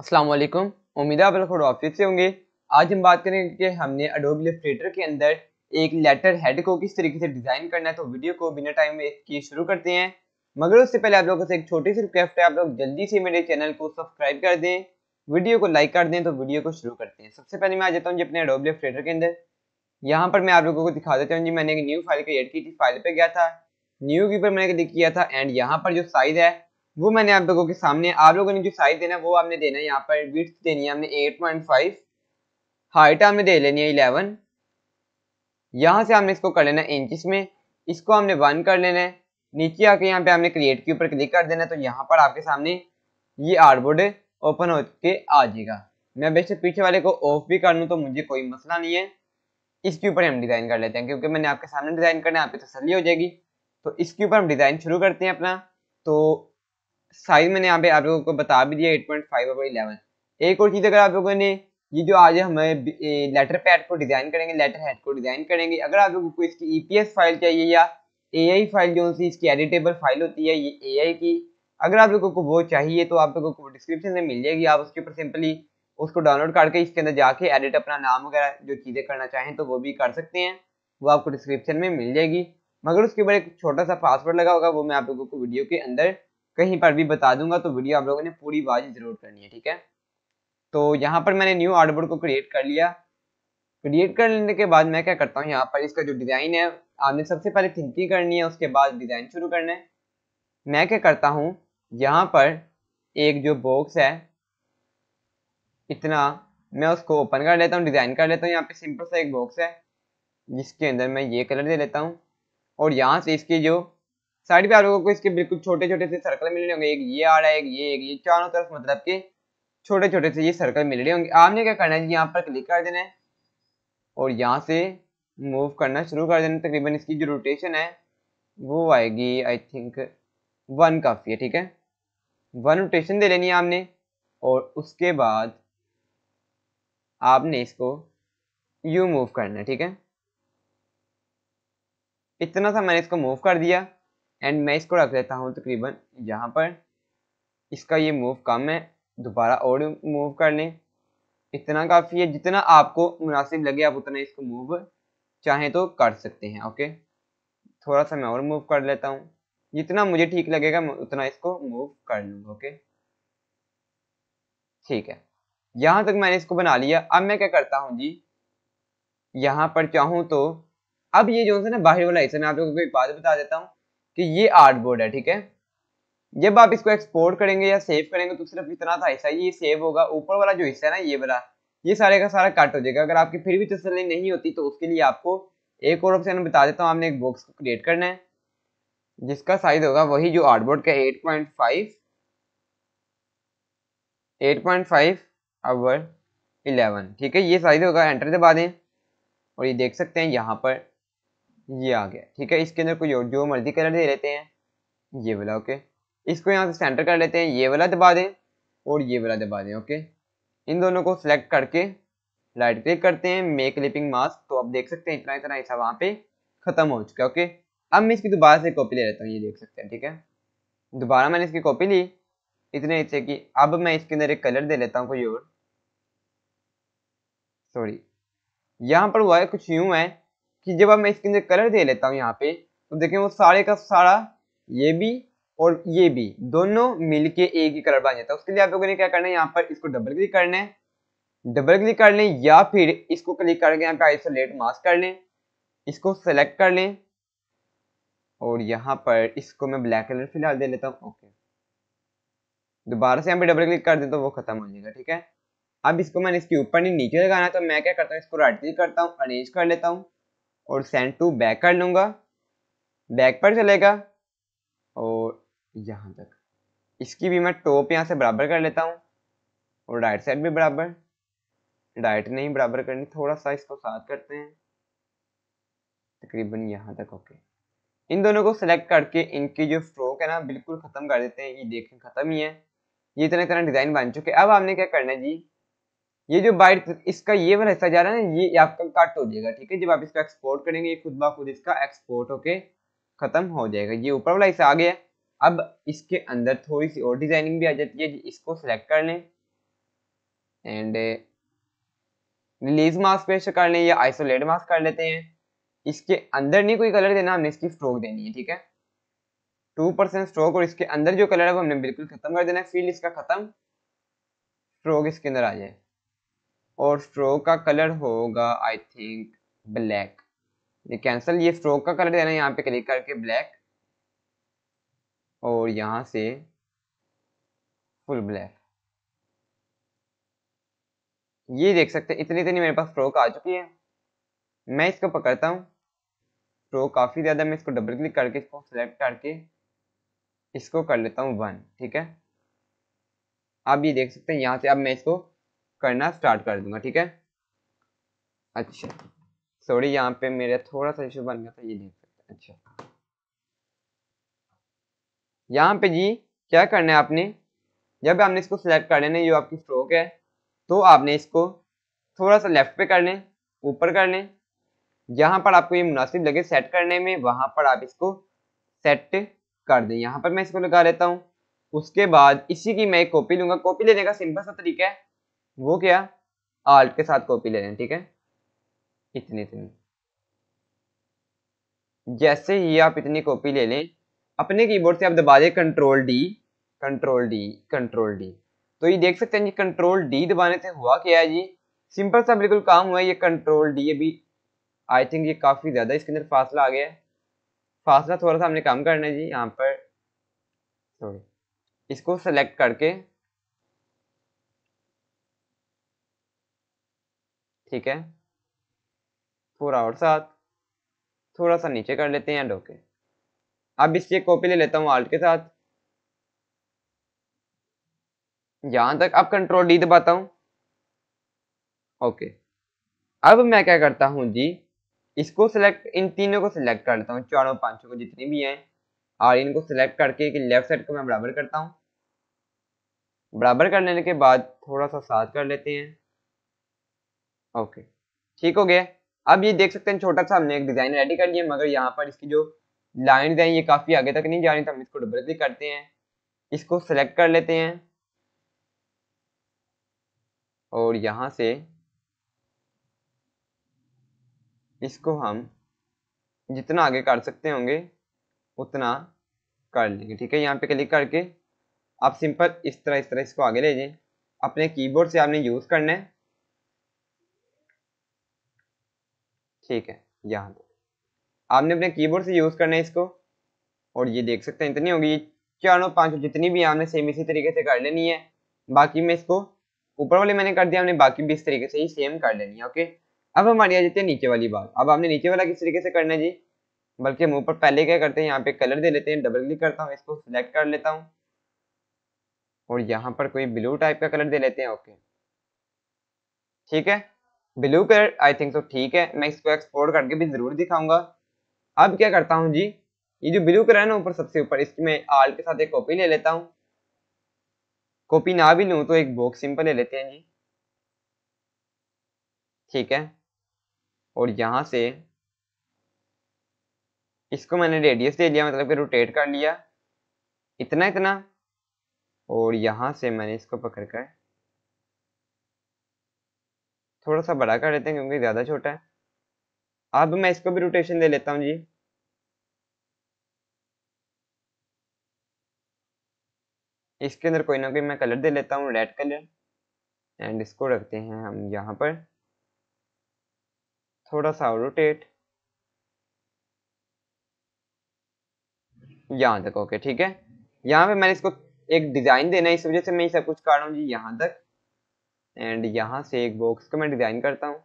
अस्सलाम वालेकुम उम्मीद है आप लोग ऑफिस से होंगे आज हम बात करेंगे कि हमने अडोब इलेस्ट्रेटर के अंदर एक लेटर हेड को किस तरीके से डिज़ाइन करना है तो वीडियो को बिना टाइम किए शुरू करते हैं मगर उससे पहले आप लोगों से एक छोटी सी रिक्वेस्ट है आप लोग जल्दी से मेरे चैनल को सब्सक्राइब कर दें वीडियो को लाइक कर दें तो वीडियो को शुरू करते हैं सबसे पहले मैं आ जाता हूँ जी अपने अडोब इलेस्ट्रेटर के अंदर यहाँ पर मैं आप लोगों को दिखा देता हूँ जी मैंने एक न्यू फाइल क्रिएट की थी फाइल पर गया था न्यू के ऊपर मैंने क्लिक किया था एंड यहाँ पर जो साइज़ है वो मैंने आप लोगों के सामने आप लोगों ने जो साइज देना है वो आपने देना है यहाँ पर विथ देनी है हमने एट पॉइंट फाइव हाइट हमने दे लेनी है इलेवन यहाँ से हमने इसको कर लेना है इंचिस में इसको हमने वन कर लेना है नीचे आके यहाँ पे हमने क्रिएट के ऊपर क्लिक कर देना है तो यहाँ पर आपके सामने ये आर्टबोर्ड ओपन हो के आ जाएगा मैं वैसे पीछे वाले को ऑफ भी कर लूँ तो मुझे कोई मसला नहीं है इसके ऊपर हम डिज़ाइन कर लेते हैं क्योंकि मैंने आपके सामने डिज़ाइन करना है आपकी तसली हो जाएगी तो इसके ऊपर हम डिज़ाइन शुरू करते हैं अपना तो साइज मैंने यहाँ पे आप लोगों को बता भी दिया एट पॉइंट फाइव और इलेवन एक और चीज़ अगर आप लोगों ने ये जो आज हमें लेटर पैड को डिज़ाइन करेंगे लेटर हेड को डिज़ाइन करेंगे अगर आप लोगों को इसकी ईपीएस e फाइल चाहिए या एआई फाइल जो सी इसकी एडिटेबल फाइल होती है ये एआई की अगर आप लोगों को वो चाहिए तो आप लोगों को डिस्क्रिप्शन में मिल जाएगी आप उसके ऊपर सिंपली उसको डाउनलोड करके इसके अंदर जाके एडिट अपना नाम वगैरह जो चीज़ें करना चाहें तो वो भी कर सकते हैं वो आपको डिस्क्रिप्शन में मिल जाएगी मगर उसके ऊपर एक छोटा सा पासवर्ड लगा होगा वो मैं आप लोगों को वीडियो के अंदर कहीं पर भी बता दूंगा तो वीडियो आप लोगों ने पूरी वाच जरूर करनी है ठीक है तो यहाँ पर मैंने न्यू आर्टबोर्ड को क्रिएट कर लिया क्रिएट कर लेने के बाद मैं क्या करता हूँ यहाँ पर इसका जो डिज़ाइन है आपने सबसे पहले थिंकिंग करनी है उसके बाद डिज़ाइन शुरू करना है मैं क्या करता हूँ यहाँ पर एक जो बॉक्स है इतना मैं उसको ओपन कर लेता हूँ डिज़ाइन कर लेता हूँ यहाँ पे सिंपल सा एक बॉक्स है जिसके अंदर मैं ये कलर दे लेता हूँ और यहाँ से इसकी जो साइड पे आप लोगों को इसके बिल्कुल छोटे छोटे से सर्कल मिल रहे होंगे एक ये आ रहा है एक ये एक ये चारों तरफ मतलब के छोटे छोटे से ये सर्कल मिल रहे होंगे आपने क्या करना है यहाँ पर क्लिक कर देना है और यहाँ से मूव करना शुरू कर देना तकरीबन इसकी जो रोटेशन है वो आएगी आई थिंक वन काफ़ी है ठीक है वन रोटेशन दे लेनी है आपने और उसके बाद आपने इसको यू मूव करना है ठीक है इतना सा मैंने इसको मूव कर दिया एंड मैं इसको रख देता हूँ तकरीबन यहाँ पर इसका ये मूव कम है दोबारा और मूव कर लें इतना काफ़ी है जितना आपको मुनासिब लगे आप उतना इसको मूव चाहें तो कर सकते हैं ओके थोड़ा सा मैं और मूव कर लेता हूँ जितना मुझे ठीक लगेगा मैं उतना इसको मूव कर लूँगा ओके ठीक है यहाँ तक मैंने इसको बना लिया अब मैं क्या करता हूँ जी यहाँ पर चाहूँ तो अब ये जो है ना बाहर वाला हिस्सा मैं आप लोगों को एक बात बता देता हूँ कि ये आर्ट बोर्ड है ठीक है जब आप इसको एक्सपोर्ट करेंगे या सेव करेंगे तो सिर्फ इतना था हिस्सा ये सेव होगा ऊपर वाला जो हिस्सा है ना ये वाला ये सारे का सारा कट हो जाएगा अगर आपकी फिर भी तसली नहीं होती तो उसके लिए आपको एक और ऑप्शन बता देता हूँ आपने एक बॉक्स को क्रिएट करना है जिसका साइज होगा वही जो आर्टबोर्ड का eight point five eight point five or eleven ठीक है ये साइज होगा एंटर दबा दें और ये देख सकते हैं यहाँ पर ये आ गया ठीक है इसके अंदर कोई और जो मर्जी कलर दे लेते हैं ये वाला ओके इसको यहाँ से सेंटर कर लेते हैं ये वाला दबा दें और ये वाला दबा दें ओके इन दोनों को सिलेक्ट करके राइट क्लिक करते हैं मेक लिपिंग मास्क तो आप देख सकते हैं इतना इतना ऐसा वहाँ पे ख़त्म हो चुका है ओके अब मैं इसकी दोबारा से कॉपी ले लेता हूँ ये देख सकते हैं ठीक है दोबारा मैंने इसकी कॉपी ली इतने अच्छे की अब मैं इसके अंदर एक कलर दे लेता हूँ कोई और सॉरी यहाँ पर हुआ है कुछ यूँ है कि जब मैं इसके अंदर कलर दे लेता हूँ यहाँ पे तो देखें वो सारे का सारा ये भी और ये भी दोनों मिलके एक ही कलर बन जाता है उसके लिए आप लोगों ने क्या करना है यहाँ पर इसको डबल क्लिक करना है डबल क्लिक कर लें या फिर इसको क्लिक करके यहाँ का आइसोलेट मास्क कर लें इसको सेलेक्ट कर लें और यहाँ पर इसको मैं ब्लैक कलर फिलहाल दे लेता हूँ ओके दोबारा से यहाँ पे डबल क्लिक कर दें तो वो खत्म हो जाएगा ठीक है अब इसको मैंने इसके ऊपर नहीं नीचे लगाना है तो मैं क्या करता हूँ इसको राइट क्लिक करता हूँ अरेंज कर लेता हूँ और सेंड टू बैक कर लूँगा बैक पर चलेगा और यहाँ तक इसकी भी मैं टॉप यहाँ से बराबर कर लेता हूँ और राइट साइड भी बराबर राइट नहीं बराबर करनी थोड़ा सा इसको साथ करते हैं तकरीबन यहाँ तक ओके इन दोनों को सिलेक्ट करके इनकी जो स्ट्रोक है ना बिल्कुल ख़त्म कर देते हैं ये देखने ख़त्म ही है ये इतने तरह डिज़ाइन बन चुके अब आपने क्या करना है जी ये जो बाइट इसका ये वाला हिस्सा जा रहा है ना ये आपका कट हो जाएगा ठीक है जब आप इसका एक्सपोर्ट करेंगे ये खुद ब खुद इसका एक्सपोर्ट होके खत्म हो जाएगा ये ऊपर वाला हिस्सा आ गया अब इसके अंदर थोड़ी सी और डिजाइनिंग भी आ जाती है इसको सेलेक्ट कर लें एंड रिलीज मास्क पेश कर लें या आइसोलेट मास्क कर लेते हैं इसके अंदर नहीं कोई कलर देना हमने इसकी स्ट्रोक देनी है ठीक है टू परसेंट स्ट्रोक और इसके अंदर जो कलर है वो हमने बिल्कुल खत्म कर देना है फील्ड इसका खत्म स्ट्रोक इसके अंदर आ जाए और स्ट्रोक का कलर होगा आई थिंक ब्लैक ये कैंसिल ये फ्रो का कलर देना है यहाँ पे क्लिक करके ब्लैक और यहाँ से फुल ब्लैक ये देख सकते हैं इतनी इतनी मेरे पास स्ट्रोक आ चुकी है मैं इसको पकड़ता हूँ स्ट्रोक काफ़ी ज़्यादा मैं इसको डबल क्लिक करके इसको सेलेक्ट करके इसको कर लेता हूँ वन ठीक है आप ये देख सकते हैं यहाँ से अब मैं इसको करना स्टार्ट कर दूंगा ठीक है अच्छा सॉरी यहाँ पे मेरा थोड़ा सा इशू बन गया था ये देख सकते अच्छा यहाँ पे जी क्या करना है आपने जब आपने इसको सिलेक्ट कर लेना ये आपकी स्ट्रोक है तो आपने इसको थोड़ा सा लेफ्ट पे कर लें ऊपर कर लें जहाँ पर आपको ये मुनासिब लगे सेट करने में वहाँ पर आप इसको सेट कर दें यहाँ पर मैं इसको लगा लेता हूँ उसके बाद इसी की मैं एक कॉपी लूँगा कॉपी लेने का सिंपल सा तरीका है वो क्या आल्ट के साथ कॉपी ले लें ठीक है इतनी इतनी जैसे ही आप इतनी कॉपी ले लें अपने कीबोर्ड से आप दबा दें control D control D control D तो ये देख सकते हैं जी कंट्रोल डी दबाने से हुआ क्या है जी सिंपल सा बिल्कुल काम हुआ है ये कंट्रोल डी अभी आई थिंक ये काफ़ी ज़्यादा इसके अंदर फासला आ गया है फासला थोड़ा सा हमने काम करना है जी यहाँ पर सॉरी इसको सेलेक्ट करके ठीक है पूरा और साथ थोड़ा सा नीचे कर लेते हैं ओके अब इसकी एक कॉपी ले लेता हूँ आल्ट के साथ यहाँ तक अब कंट्रोल डी दबाता हूँ ओके अब मैं क्या करता हूँ जी इसको सिलेक्ट इन तीनों को सिलेक्ट कर लेता हूँ चारों पांचों को जितनी भी हैं और इनको सिलेक्ट करके कि लेफ्ट साइड को मैं बराबर करता हूँ बराबर कर लेने के बाद थोड़ा सा साथ कर लेते हैं ओके ठीक हो गया अब ये देख सकते हैं छोटा सा हमने एक डिज़ाइन रेडी कर लिया मगर यहाँ पर इसकी जो लाइन है ये काफ़ी आगे तक नहीं जा रही तो हम इसको डबल क्लिक करते हैं इसको सेलेक्ट कर लेते हैं और यहाँ से इसको हम जितना आगे कर सकते होंगे उतना कर लेंगे ठीक है यहाँ पे क्लिक करके आप सिंपल इस तरह इस तरह इसको आगे ले जाए अपने कीबोर्ड से आपने यूज़ करना है ठीक है यहाँ तक आपने अपने कीबोर्ड से यूज़ करना है इसको और ये देख सकते हैं इतनी होगी चारों पाँचों जितनी भी आपने सेम इसी तरीके से कर लेनी है बाकी मैं इसको ऊपर वाले मैंने कर दिया हमने बाकी भी इस तरीके से ही सेम कर लेनी है ओके अब हमारी आ जाती है नीचे वाली बात अब आपने नीचे वाला किस तरीके से करना है जी बल्कि हम ऊपर पहले क्या करते हैं यहाँ पे कलर दे लेते हैं डबल क्लिक करता हूँ इसको सिलेक्ट कर लेता हूँ और यहाँ पर कोई ब्लू टाइप का कलर दे लेते हैं ओके ठीक है ब्लू कलर आई थिंक तो ठीक है मैं इसको एक्सपोर्ट करके भी ज़रूर दिखाऊंगा अब क्या करता हूँ जी ये जो ब्लू कलर है ना ऊपर सबसे ऊपर इसकी मैं आल के साथ एक कॉपी ले लेता हूँ कॉपी ना भी लूँ तो एक बॉक्स सिंपल ले लेते हैं जी ठीक है और यहाँ से इसको मैंने रेडियस दे लिया मतलब कि रोटेट कर लिया इतना इतना और यहाँ से मैंने इसको पकड़ कर थोड़ा सा बड़ा कर लेते हैं क्योंकि ज़्यादा छोटा है अब मैं इसको भी रोटेशन दे लेता हूँ जी इसके अंदर कोई ना कोई मैं कलर दे लेता हूँ रेड कलर एंड इसको रखते हैं हम यहाँ पर थोड़ा सा रोटेट यहाँ तक ओके ठीक है यहाँ पे मैंने इसको एक डिज़ाइन देना है इस वजह से मैं सब कुछ काट रहा हूँ जी यहाँ तक एंड यहाँ से एक बॉक्स का मैं डिज़ाइन करता हूँ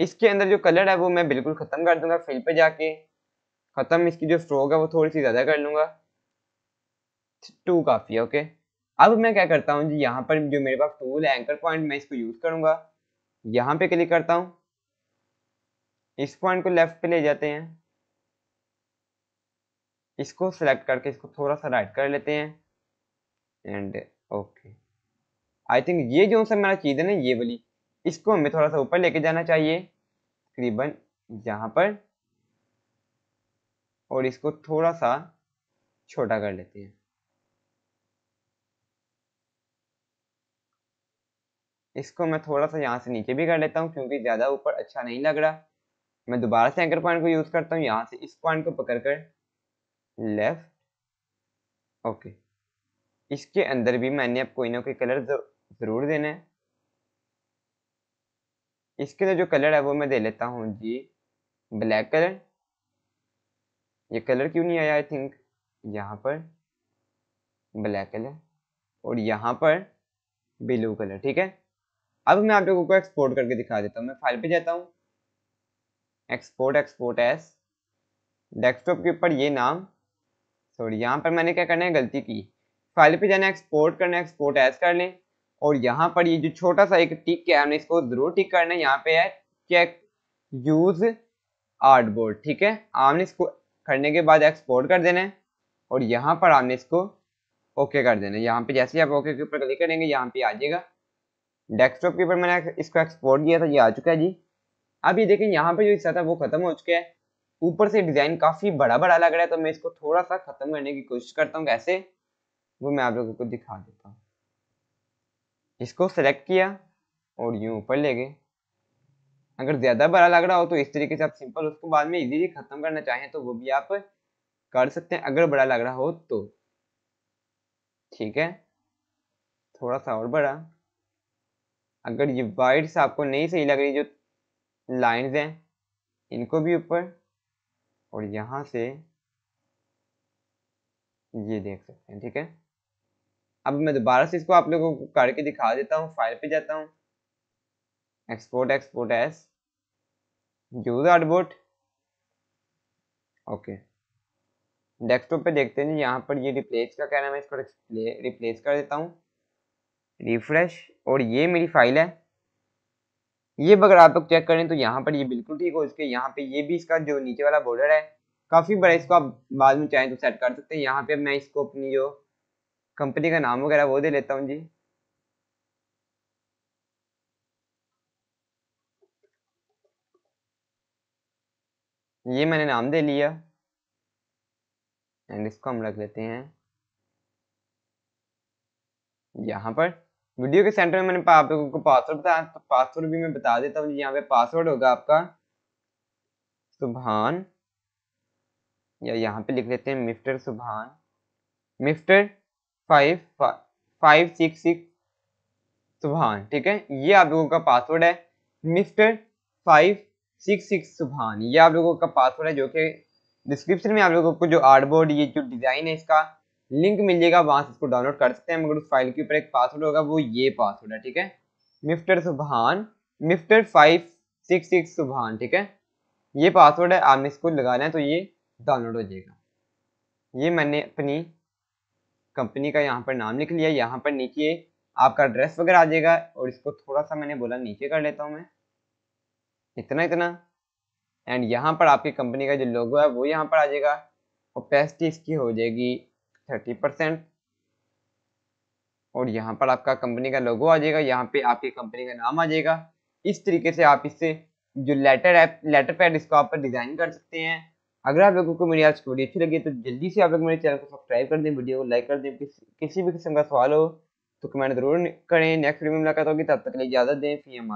इसके अंदर जो कलर है वो मैं बिल्कुल ख़त्म कर दूंगा फिल पे जाके ख़त्म इसकी जो स्ट्रोक है वो थोड़ी सी ज़्यादा कर लूँगा टू काफ़ी है ओके अब मैं क्या करता हूँ जी यहाँ पर जो मेरे पास टूल है एंकर पॉइंट मैं इसको यूज़ करूँगा यहाँ पे क्लिक करता हूँ इस पॉइंट को लेफ्ट पे ले जाते हैं इसको सेलेक्ट करके इसको थोड़ा सा राइट कर लेते हैं एंड ओके आई थिंक ये जो सर मेरा चीज़ है ना ये वाली इसको हमें थोड़ा सा ऊपर लेके जाना चाहिए तकरीबन यहाँ पर और इसको थोड़ा सा छोटा कर लेते हैं इसको मैं थोड़ा सा यहाँ से नीचे भी कर लेता हूँ क्योंकि ज़्यादा ऊपर अच्छा नहीं लग रहा मैं दोबारा से एंकर पॉइंट को यूज़ करता हूँ यहाँ से इस पॉइंट को पकड़ कर लेफ्ट ओके इसके अंदर भी मैंने अब कोई ना कोई कलर ज़रूर देना है इसके अंदर जो कलर है वो मैं दे लेता हूँ जी ब्लैक कलर ये कलर क्यों नहीं आया आई थिंक यहाँ पर ब्लैक कलर और यहाँ पर ब्लू कलर ठीक है अब मैं आप लोगों को एक्सपोर्ट करके दिखा देता हूँ मैं फाइल पे जाता हूँ एक्सपोर्ट एक्सपोर्ट एस डेस्कटॉप के ऊपर ये नाम सॉरी यहाँ पर मैंने क्या करना है गलती की फाइल पे जाना एक्सपोर्ट करना एक्सपोर्ट एज कर लें और यहाँ पर ये जो छोटा सा एक टिक है हमने इसको जरूर टिक करना है यहाँ पे है चेक यूज बोर्ड ठीक है हमने इसको करने के बाद एक्सपोर्ट कर देना है और यहाँ पर हमने इसको ओके कर देना है यहाँ पे जैसे ही आप ओके के ऊपर क्लिक करेंगे यहाँ पे आ जाएगा डेस्कटॉप के ऊपर मैंने इसको एक्सपोर्ट किया था ये आ चुका है जी अब ये देखें यहाँ पे जो हिस्सा था वो खत्म हो चुका है ऊपर से डिजाइन काफी बड़ा बड़ा लग रहा है तो मैं इसको थोड़ा सा खत्म करने की कोशिश करता हूँ कैसे वो मैं आप लोगों को दिखा देता हूँ इसको सेलेक्ट किया और यूँ ऊपर ले गए अगर ज़्यादा बड़ा लग रहा हो तो इस तरीके से आप सिंपल उसको बाद में इजीली ख़त्म करना चाहें तो वो भी आप कर सकते हैं अगर बड़ा लग रहा हो तो ठीक है थोड़ा सा और बड़ा अगर ये वाइट्स आपको नहीं सही लग रही जो लाइंस हैं इनको भी ऊपर और यहाँ से ये देख सकते हैं ठीक है अब मैं दोबारा से इसको आप लोगों को करके दिखा देता हूँ फाइल पे जाता हूँ export export as use artboard okay desktop पे देखते हैं यहाँ पर ये रिप्लेस का क्या नाम है इसको रिप्लेस कर देता हूँ रिफ्रेश और ये मेरी फाइल है ये अगर आप लोग चेक करें तो यहाँ पर ये बिल्कुल ठीक हो इसके यहाँ पे ये भी इसका जो नीचे वाला बॉर्डर है काफ़ी बड़ा इसको आप बाद में चाहें तो सेट कर सकते हैं यहाँ पे मैं इसको अपनी जो कंपनी का नाम वगैरह वो दे लेता हूँ जी ये मैंने नाम दे लिया एंड इसको हम रख लेते हैं यहाँ पर वीडियो के सेंटर में मैंने आप लोगों को पासवर्ड बताया तो पासवर्ड भी मैं बता देता हूँ यहाँ पे पासवर्ड होगा आपका सुबहान या यहाँ पे लिख लेते हैं मिफ्टर सुबहान मिफ्टर फाइव फाइव सिक्स सिक्स सुबहान ठीक है ये आप लोगों का पासवर्ड है मिस्टर फाइव सिक्स सिक्स सुबहान ये आप लोगों का पासवर्ड है जो कि डिस्क्रिप्शन में आप लोगों को जो आर्ट बोर्ड ये जो डिज़ाइन है इसका लिंक मिल जाएगा वहाँ से इसको डाउनलोड कर सकते हैं मगर उस फाइल के ऊपर एक पासवर्ड होगा वो ये पासवर्ड है ठीक है मिफ्टर सुबहान मिफ्टर फाइव सिक्स सिक्स सुबहान ठीक है ये पासवर्ड है आपने इसको लगाना है तो ये डाउनलोड हो जाएगा ये मैंने अपनी कंपनी का यहाँ पर नाम लिख लिया यहाँ पर नीचे आपका एड्रेस वगैरह आ जाएगा और इसको थोड़ा सा मैंने बोला नीचे कर लेता हूँ मैं इतना इतना एंड यहाँ पर आपकी कंपनी का जो लोगो है वो यहाँ पर आ जाएगा और पेस्ट इसकी हो जाएगी थर्टी परसेंट और यहाँ पर आपका कंपनी का लोगो आ जाएगा यहाँ पे आपकी कंपनी का नाम आ जाएगा इस तरीके से आप इससे जो लेटर ऐप लेटर पैड इसको आप डिज़ाइन कर सकते हैं अगर आप लोगों को मेरी आज की वीडियो अच्छी लगी तो जल्दी से आप लोग मेरे चैनल को सब्सक्राइब कर दें वीडियो को लाइक कर दें किसी भी किस्म का सवाल हो तो कमेंट जरूर करें नेक्स्ट वीडियो में मुलाकात होगी तब तक के लिए इजाजत दें फी एम